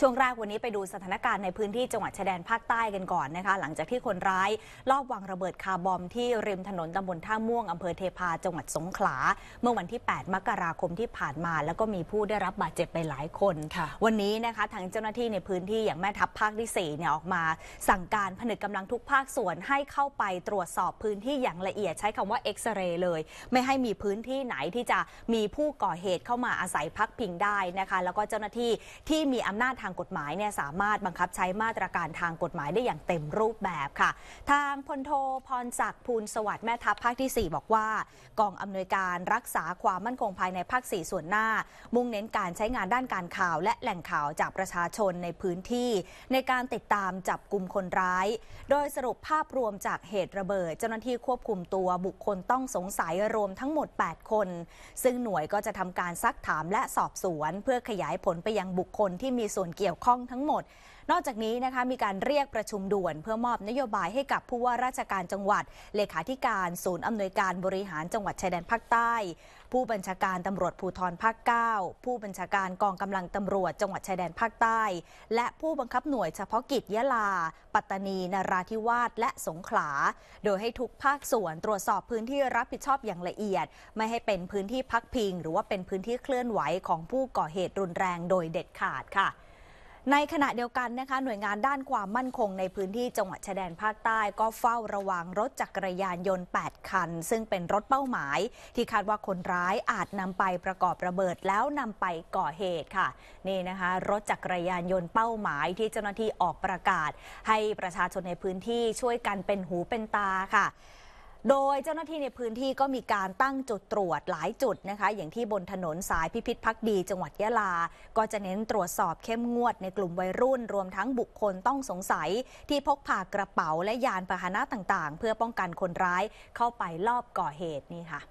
ช่วงแรกวันนี้ไปดูสถานการณ์ในพื้นที่จังหวัดชายแดนภาคใต้กันก่อนนะคะหลังจากที่คนร้ายลอบวางระเบิดคาร์บอมที่ริมถนนตำบลท่าม่วงอำเภอเทพาจังหวัดสงขลา เมื่อวันที่ 8 มกราคมที่ผ่านมาแล้วก็มีผู้ได้รับบาดเจ็บไปหลายคนวันนี้นะคะทางเจ้าหน้าที่ในพื้นที่อย่างแม่ทัพภาคที่ 4 เนี่ยออกมา สั่งการผนึกกำลังทุกภาคส่วนให้เข้าไปตรวจสอบพื้นที่อย่างละเอียด ใช้คำว่าเอ็กซเรย์เลยไม่ให้มีพื้นที่ไหนที่จะมีผู้ก่อเหตุเข้ามาอาศัยพักพิงได้นะคะแล้วก็เจ้าหน้าที่ที่มีอำนาจางกฎหมายเนี่ยสามารถบังคับใช้มาตรการทางกฎหมายได้อย่างเต็มรูปแบบค่ะ ทางพลโทพรศักดิ์ภูลสวัสดิ์แม่ทัพภาคที่ 4 บอกว่ากองอำนวยการรักษาความมั่นคงภายในภาค4ส่วนหน้า มุ่งเน้นการใช้งานด้านการข่าว และแหล่งข่าวจากประชาชนในพื้นที่ในการติดตามจับกลุ่มคนร้าย โดยสรุปภาพรวมจากเหตุระเบิด เจ้าหน้าที่ควบคุมตัวบุคคลต้องสงสัยรวมทั้งหมด 8 คน ซึ่งหน่วยก็จะทำการซักถามและสอบสวนเพื่อขยายผลไปยังบุคคลที่มีส่วนเกี่ยวข้องทั้งหมด นอกจากนี้นะคะมีการเรียกประชุมด่วนเพื่อมอบนโยบายให้กับผู้ว่าราชการจังหวัด เลขาธิการ ศูนย์อำนวยการบริหารจังหวัดชายแดนภาคใต้ ผู้บัญชาการตำรวจภูธรภาค9ผู้บัญชาการกองกำลังตำรวจจังหวัดชายแดนภาคใต้ และผู้บังคับหน่วยเฉพาะกิจยะลา ปัตตานีนราธิวาสและสงขลาโดยให้ทุกภาคส่วนตรวจสอบพื้นที่รับผิดชอบอย่างละเอียด ไม่ให้เป็นพื้นที่พักพิง หรือว่าเป็นพื้นที่เคลื่อนไหวของผู้ก่อเหตุรุนแรงโดยเด็ดขาดค่ะในขณะเดียวกันนะคะหน่วยงานด้านความมั่นคงในพื้นที่จังหวัดชายแดนภาคใต้ก็เฝ้าระวังรถจักรยานยนต์ 8 คัน ซึ่งเป็นรถเป้าหมายที่คาดว่าคนร้ายอาจนำไปประกอบระเบิดแล้วนำไปก่อเหตุค่ะ นี่นะคะรถจักรยานยนต์เป้าหมาย ที่เจ้าหน้าที่ออกประกาศ ให้ประชาชนในพื้นที่ช่วยกันเป็นหูเป็นตาค่ะโดยเจ้าหน้าที่ในพื้นที่ก็มีการตั้งจุดตรวจหลายจุดนะคะ อย่างที่บนถนนสายพิพิธภักดี จังหวัดยะลา ก็จะเน้นตรวจสอบเข้มงวดในกลุ่มวัยรุ่น รวมทั้งบุคคลต้องสงสัย ที่พกพากระเป๋าและยานพาหนะต่างๆ เพื่อป้องกันคนร้ายเข้าไปลอบก่อเหตุนี่ค่ะ